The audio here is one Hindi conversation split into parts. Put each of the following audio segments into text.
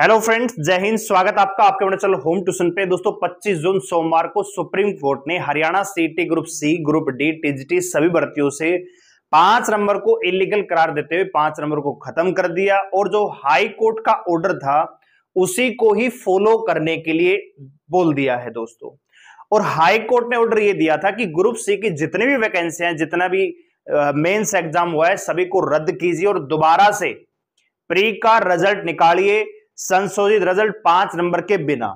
हेलो फ्रेंड्स जय हिंद स्वागत आपका आपके अपने चैनल होम ट्यूशन पे दोस्तों 25 जून सोमवार को सुप्रीम कोर्ट ने Haryana CET group C group D TGT सभी भर्तियों से पांच नंबर को इलीगल करार देते हुए पांच नंबर को खत्म कर दिया और जो हाई कोर्ट का ऑर्डर था उसी को ही फॉलो करने के लिए बोल दिया है दोस्तों और हाई कोर्ट ने ऑर्डर ये दिया था कि ग्रुप सी की जितनी भी वैकेंसी है जितना भी मेन्स एग्जाम हुआ है सभी को रद्द कीजिए और दोबारा से प्री का रिजल्ट निकालिए संशोधित रिजल्ट पांच नंबर के बिना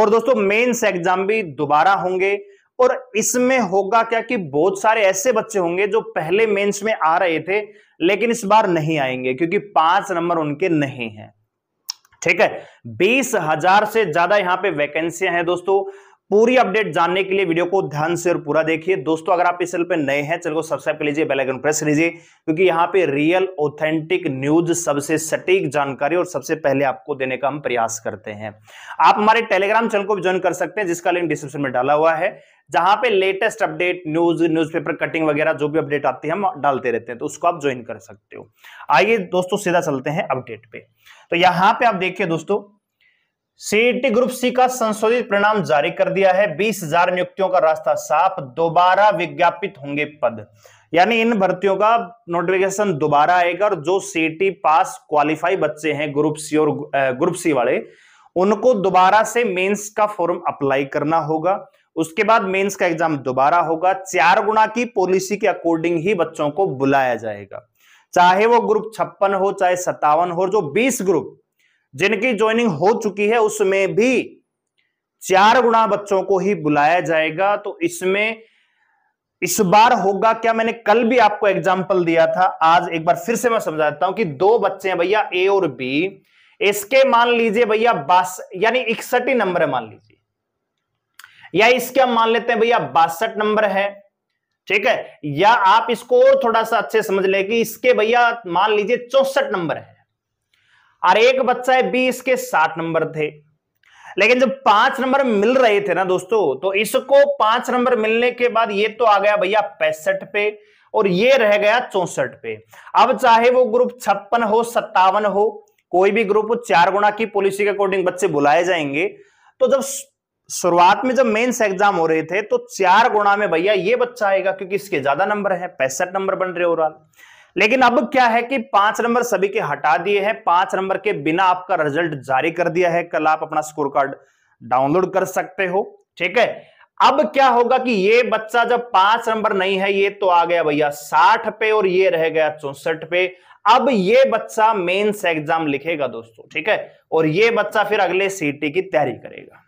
और दोस्तों मेंस एग्जाम भी दोबारा होंगे और इसमें होगा क्या कि बहुत सारे ऐसे बच्चे होंगे जो पहले मेंस में आ रहे थे लेकिन इस बार नहीं आएंगे क्योंकि पांच नंबर उनके नहीं हैं ठीक है बीस हजार से ज्यादा यहां पे वैकेंसियां हैं दोस्तों पूरी अपडेट जानने के लिए वीडियो को ध्यान से और पूरा देखिए दोस्तों अगर आप इस चैनल पर नए हैं चैनल को सब्सक्राइब कर लीजिए बेल आइकन प्रेस लीजिए क्योंकि यहां पे रियल ऑथेंटिक न्यूज सबसे सटीक जानकारी और सबसे पहले आपको देने का हम प्रयास करते हैं आप हमारे टेलीग्राम चैनल को भी ज्वाइन कर सकते हैं जिसका लिंक डिस्क्रिप्शन में डाला हुआ है जहां पे latest update news newspaper cutting वगैरह जो भी अपडेट आती है हम डालते रहते हैं तो उसको आप ज्वाइन कर सकते हो आइए दोस्तों सीधा चलते हैं अपडेट पे तो यहाँ पे आप देखिए दोस्तों सीईटी ग्रुप सी का संशोधित परिणाम जारी कर दिया है बीस हजार नियुक्तियों का रास्ता साफ दोबारा विज्ञापित होंगे पद यानी इन भर्तियों का नोटिफिकेशन दोबारा आएगा और जो सीईटी पास क्वालिफाई बच्चे हैं ग्रुप सी और ग्रुप सी वाले उनको दोबारा से मेंस का फॉर्म अप्लाई करना होगा उसके बाद मेंस का एग्जाम दोबारा होगा चार गुना की पॉलिसी के अकॉर्डिंग ही बच्चों को बुलाया जाएगा चाहे वो ग्रुप छप्पन हो चाहे सत्तावन हो जो बीस ग्रुप जिनकी ज्वाइनिंग हो चुकी है उसमें भी चार गुणा बच्चों को ही बुलाया जाएगा तो इसमें इस बार होगा क्या मैंने कल भी आपको एग्जाम्पल दिया था आज एक बार फिर से मैं समझा देता हूं कि दो बच्चे हैं भैया ए और बी इसके मान लीजिए भैया बास यानी इकसठ ही नंबर है मान लीजिए या इसके हम मान लेते हैं भैया बासठ नंबर है ठीक है या आप इसको और थोड़ा सा अच्छे समझ ले कि इसके भैया मान लीजिए चौसठ नंबर है और एक बच्चा है बी इसके सात नंबर थे लेकिन जब पांच नंबर मिल रहे थे ना दोस्तों तो इसको पांच नंबर मिलने के बाद ये तो आ गया भैया पैंसठ पे और ये रह गया चौसठ पे अब चाहे वो ग्रुप छप्पन हो सत्तावन हो कोई भी ग्रुप चार गुणा की पॉलिसी के अकॉर्डिंग बच्चे बुलाए जाएंगे तो जब शुरुआत में जब मेंस एग्जाम हो रहे थे तो चार गुणा में भैया ये बच्चा आएगा क्योंकि इसके ज्यादा नंबर है पैंसठ नंबर बन रहे ओवरऑल लेकिन अब क्या है कि पांच नंबर सभी के हटा दिए हैं पांच नंबर के बिना आपका रिजल्ट जारी कर दिया है कल आप अपना स्कोर कार्ड डाउनलोड कर सकते हो ठीक है अब क्या होगा कि ये बच्चा जब पांच नंबर नहीं है ये तो आ गया भैया साठ पे और ये रह गया चौसठ पे अब ये बच्चा मेंस एग्जाम लिखेगा दोस्तों ठीक है और ये बच्चा फिर अगले सीटी की तैयारी करेगा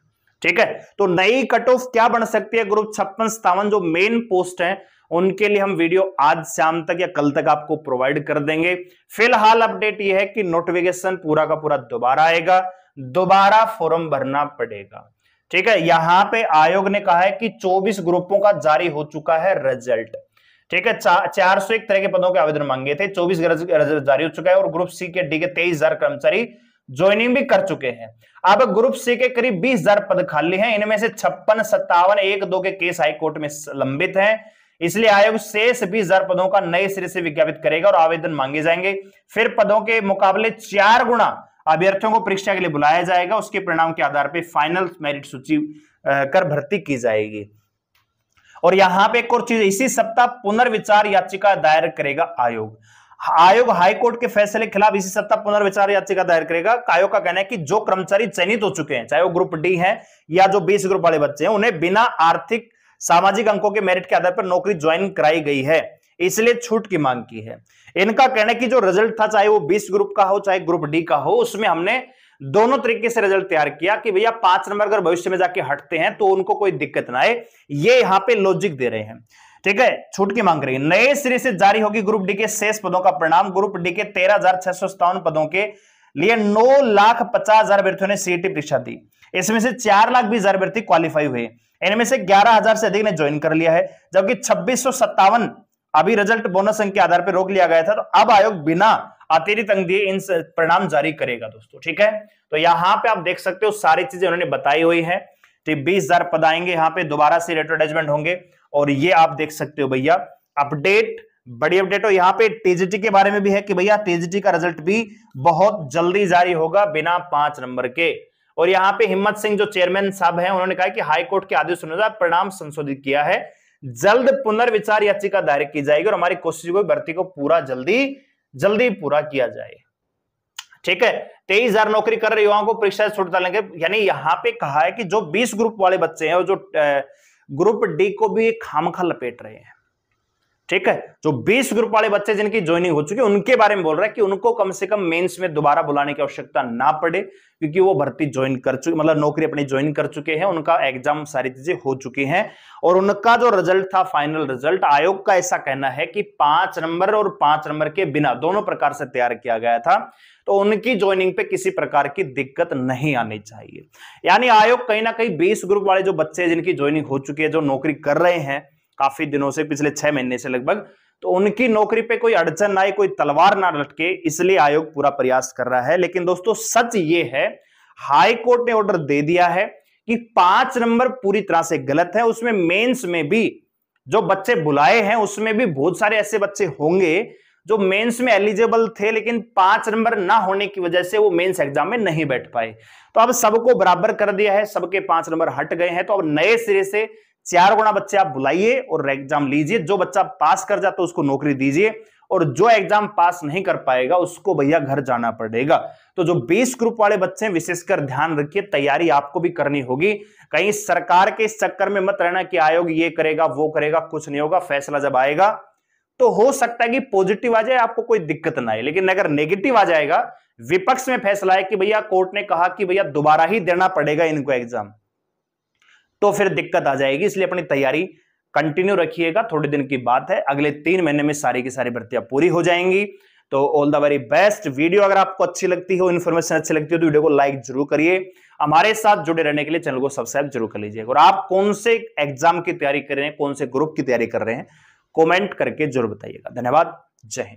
ठीक है तो नई कट ऑफ क्या बन सकती है ग्रुप छप्पन सत्तावन जो मेन पोस्ट है उनके लिए हम वीडियो आज शाम तक या कल तक आपको प्रोवाइड कर देंगे फिलहाल अपडेट यह है कि नोटिफिकेशन पूरा का पूरा दोबारा आएगा दोबारा फॉर्म भरना पड़ेगा ठीक है यहां पे आयोग ने कहा है कि 24 ग्रुपों का जारी हो चुका है रिजल्ट ठीक है चार सौ एक तरह के पदों के आवेदन मांगे थे 24 रिजल्ट जारी हो चुका है और ग्रुप सी के डी के तेईस हजार कर्मचारी ज्वाइनिंग भी कर चुके हैं अब ग्रुप सी के करीब बीस हजार पद खाली हैं इनमें से छप्पन सत्तावन एक दो के केस हाईकोर्ट में लंबित हैं इसलिए आयोग शेष बीस हजार पदों का नए सिरे से विज्ञापित करेगा और आवेदन मांगे जाएंगे फिर पदों के मुकाबले चार गुणा अभ्यर्थियों को परीक्षा के लिए बुलाया जाएगा उसके परिणाम के आधार पर फाइनल मेरिट सूची कर भर्ती की जाएगी और यहां पे एक और चीज इसी सप्ताह पुनर्विचार याचिका दायर करेगा आयोग आयोग हाईकोर्ट के फैसले के खिलाफ इसी सप्ताह पुनर्विचार याचिका दायर करेगा आयोग का कहना है कि जो कर्मचारी चयनित हो चुके हैं चाहे वो ग्रुप डी है या जो बीस ग्रुप वाले बच्चे हैं उन्हें बिना आर्थिक सामाजिक अंकों के मेरिट के आधार पर नौकरी ज्वाइन कराई गई है इसलिए छूट की मांग की है इनका कहना है कि जो रिजल्ट था चाहे वो बीस ग्रुप का हो चाहे ग्रुप डी का हो उसमें हमने दोनों तरीके से रिजल्ट तैयार किया कि भैया पांच नंबर अगर भविष्य में जाके हटते हैं तो उनको कोई दिक्कत ना आए ये यहां पे लॉजिक दे रहे हैं ठीक है छूट की मांग करेंगे नए सिरे से जारी होगी ग्रुप डी के शेष पदों का परिणाम ग्रुप डी के तेरह पदों के लिए नौ लाख पचास हजार अभ्यर्थियों ने सीईटी e परीक्षा दी इसमें से चार लाख बीस हजार अभ्यर्थी क्वालिफाई हुए इनमें से ग्यारह हजार से अधिक ने ज्वाइन कर लिया है जबकि छब्बीस अभी रिजल्ट बोनस अंक के आधार पर रोक लिया गया था तो अब आयोग बिना अतिरिक्त अंक दिए इन परिणाम जारी करेगा दोस्तों ठीक है तो यहां पे आप देख सकते हो सारी चीजें उन्होंने बताई हुई है तो बीस हजार पद आएंगे यहाँ पे दोबारा से एडवर्टाइजमेंट होंगे और ये आप देख सकते हो भैया अपडेट बड़ी अपडेट हो यहाँ पे टीजीटी के बारे में भी है कि भैया टीजीटी का रिजल्ट भी बहुत जल्दी जारी होगा बिना पांच नंबर के और यहाँ पे हिम्मत सिंह जो चेयरमैन साहब हैं उन्होंने कहा कि हाईकोर्ट के आदेश अनुसार परिणाम संशोधित किया है जल्द पुनर्विचार याचिका दायर की जाएगी और हमारी कोशिश होगी भर्ती को पूरा जल्दी जल्दी पूरा किया जाए ठीक है तेईस हजार नौकरी कर रहे युवाओं को परीक्षा से डालेंगे यानी यहां पे कहा है कि जो बीस ग्रुप वाले बच्चे हैं और जो ग्रुप डी को भी खामखा लपेट रहे हैं ठीक है जो 20 ग्रुप वाले बच्चे जिनकी ज्वाइनिंग हो चुकी है उनके बारे में बोल रहा है कि उनको कम से कम मेंस में दोबारा बुलाने की आवश्यकता ना पड़े क्योंकि वो भर्ती ज्वाइन कर चुके मतलब नौकरी अपनी ज्वाइन कर चुके हैं उनका एग्जाम सारी चीजें हो चुकी हैं और उनका जो रिजल्ट था फाइनल रिजल्ट आयोग का ऐसा कहना है कि पांच नंबर और पांच नंबर के बिना दोनों प्रकार से तैयार किया गया था तो उनकी ज्वाइनिंग पे किसी प्रकार की दिक्कत नहीं आनी चाहिए यानी आयोग कहीं ना कहीं बीस ग्रुप वाले जो बच्चे जिनकी ज्वाइनिंग हो चुकी है जो नौकरी कर रहे हैं काफी दिनों से पिछले छह महीने से लगभग तो उनकी नौकरी पे कोई अड़चन ना आए कोई तलवार ना लटके इसलिए आयोग पूरा प्रयास कर रहा है लेकिन दोस्तों सच ये है हाई कोर्ट ने ऑर्डर दे दिया है कि पांच नंबर पूरी तरह से गलत है उसमें मेंस में भी जो बच्चे बुलाए हैं उसमें भी बहुत सारे ऐसे बच्चे होंगे जो मेंस में एलिजिबल थे लेकिन पांच नंबर ना होने की वजह से वो मेंस एग्जाम में नहीं बैठ पाए तो अब सबको बराबर कर दिया है सबके पांच नंबर हट गए हैं तो अब नए सिरे से चार गुणा बच्चे आप बुलाइए और एग्जाम लीजिए जो बच्चा पास कर जाता है उसको नौकरी दीजिए और जो एग्जाम पास नहीं कर पाएगा उसको भैया घर जाना पड़ेगा तो जो बीस ग्रुप वाले बच्चे हैं विशेषकर ध्यान रखिए तैयारी आपको भी करनी होगी कहीं सरकार के इस चक्कर में मत रहना कि आयोग ये करेगा वो करेगा कुछ नहीं होगा फैसला जब आएगा तो हो सकता है कि पॉजिटिव आ जाए आपको कोई दिक्कत ना आए लेकिन अगर नेगेटिव आ जाएगा विपक्ष में फैसला है कि भैया कोर्ट ने कहा कि भैया दोबारा ही देना पड़ेगा इनको एग्जाम तो फिर दिक्कत आ जाएगी इसलिए अपनी तैयारी कंटिन्यू रखिएगा थोड़े दिन की बात है अगले तीन महीने में सारी की सारी भर्तियां पूरी हो जाएंगी तो all the very best video अगर आपको अच्छी लगती हो इन्फॉर्मेशन अच्छी लगती हो तो वीडियो को लाइक जरूर करिए हमारे साथ जुड़े रहने के लिए चैनल को सब्सक्राइब जरूर कर लीजिएगा और आप कौन से एग्जाम की तैयारी कर रहे हैं कौन से ग्रुप की तैयारी कर रहे हैं कमेंट करके जरूर बताइएगा धन्यवाद जय हिंद